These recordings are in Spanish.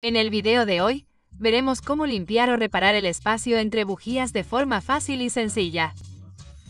En el video de hoy, veremos cómo limpiar o reparar el espacio entre bujías de forma fácil y sencilla.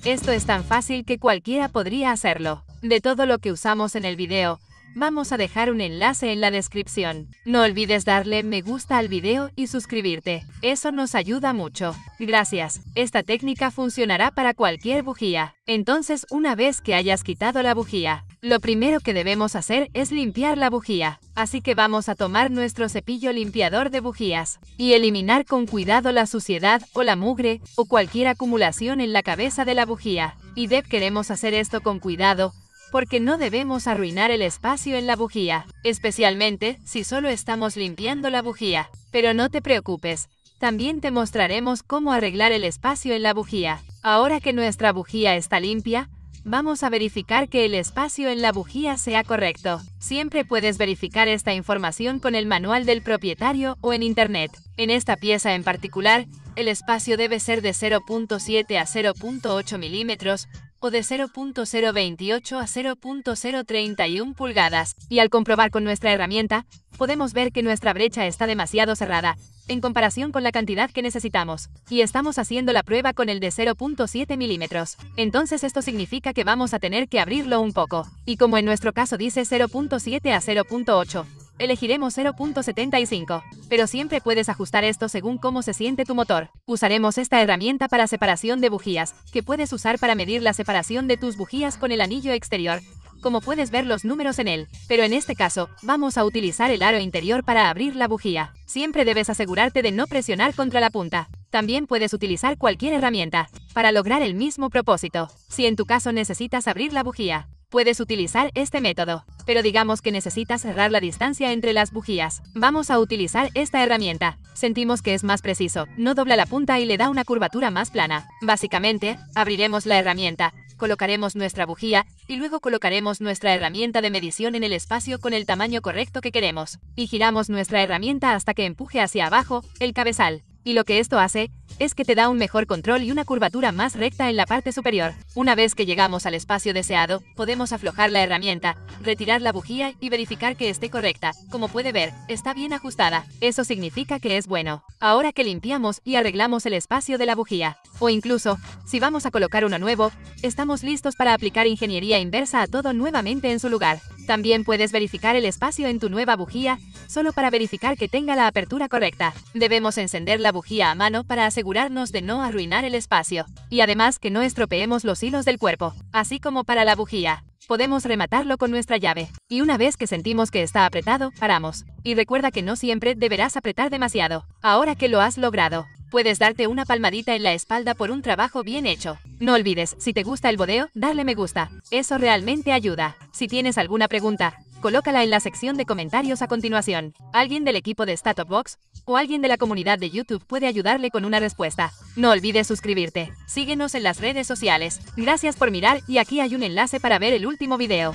Esto es tan fácil que cualquiera podría hacerlo. De todo lo que usamos en el video, vamos a dejar un enlace en la descripción. No olvides darle me gusta al video y suscribirte, eso nos ayuda mucho. Gracias, esta técnica funcionará para cualquier bujía. Entonces una vez que hayas quitado la bujía, lo primero que debemos hacer es limpiar la bujía, así que vamos a tomar nuestro cepillo limpiador de bujías y eliminar con cuidado la suciedad o la mugre o cualquier acumulación en la cabeza de la bujía. Y Deb queremos hacer esto con cuidado, porque no debemos arruinar el espacio en la bujía, especialmente si solo estamos limpiando la bujía. Pero no te preocupes, también te mostraremos cómo arreglar el espacio en la bujía. Ahora que nuestra bujía está limpia, Vamos a verificar que el espacio en la bujía sea correcto. Siempre puedes verificar esta información con el manual del propietario o en internet. En esta pieza en particular, el espacio debe ser de 0.7 a 0.8 milímetros, o de 0.028 a 0.031 pulgadas, y al comprobar con nuestra herramienta, podemos ver que nuestra brecha está demasiado cerrada, en comparación con la cantidad que necesitamos, y estamos haciendo la prueba con el de 0.7 milímetros. Entonces esto significa que vamos a tener que abrirlo un poco, y como en nuestro caso dice 0.7 a 0.8, Elegiremos 0.75, pero siempre puedes ajustar esto según cómo se siente tu motor. Usaremos esta herramienta para separación de bujías, que puedes usar para medir la separación de tus bujías con el anillo exterior, como puedes ver los números en él, pero en este caso, vamos a utilizar el aro interior para abrir la bujía. Siempre debes asegurarte de no presionar contra la punta. También puedes utilizar cualquier herramienta para lograr el mismo propósito. Si en tu caso necesitas abrir la bujía, puedes utilizar este método pero digamos que necesita cerrar la distancia entre las bujías. Vamos a utilizar esta herramienta. Sentimos que es más preciso, no dobla la punta y le da una curvatura más plana. Básicamente, abriremos la herramienta, colocaremos nuestra bujía y luego colocaremos nuestra herramienta de medición en el espacio con el tamaño correcto que queremos. Y giramos nuestra herramienta hasta que empuje hacia abajo el cabezal y lo que esto hace es que te da un mejor control y una curvatura más recta en la parte superior. Una vez que llegamos al espacio deseado, podemos aflojar la herramienta, retirar la bujía y verificar que esté correcta. Como puede ver, está bien ajustada. Eso significa que es bueno. Ahora que limpiamos y arreglamos el espacio de la bujía, o incluso, si vamos a colocar uno nuevo, estamos listos para aplicar ingeniería inversa a todo nuevamente en su lugar. También puedes verificar el espacio en tu nueva bujía, solo para verificar que tenga la apertura correcta. Debemos encender la bujía a mano para asegurarnos de no arruinar el espacio, y además que no estropeemos los hilos del cuerpo, así como para la bujía. Podemos rematarlo con nuestra llave, y una vez que sentimos que está apretado, paramos. Y recuerda que no siempre deberás apretar demasiado. Ahora que lo has logrado, puedes darte una palmadita en la espalda por un trabajo bien hecho. No olvides, si te gusta el bodeo, darle me gusta. Eso realmente ayuda. Si tienes alguna pregunta, colócala en la sección de comentarios a continuación. Alguien del equipo de Box o alguien de la comunidad de YouTube puede ayudarle con una respuesta. No olvides suscribirte. Síguenos en las redes sociales. Gracias por mirar y aquí hay un enlace para ver el último video.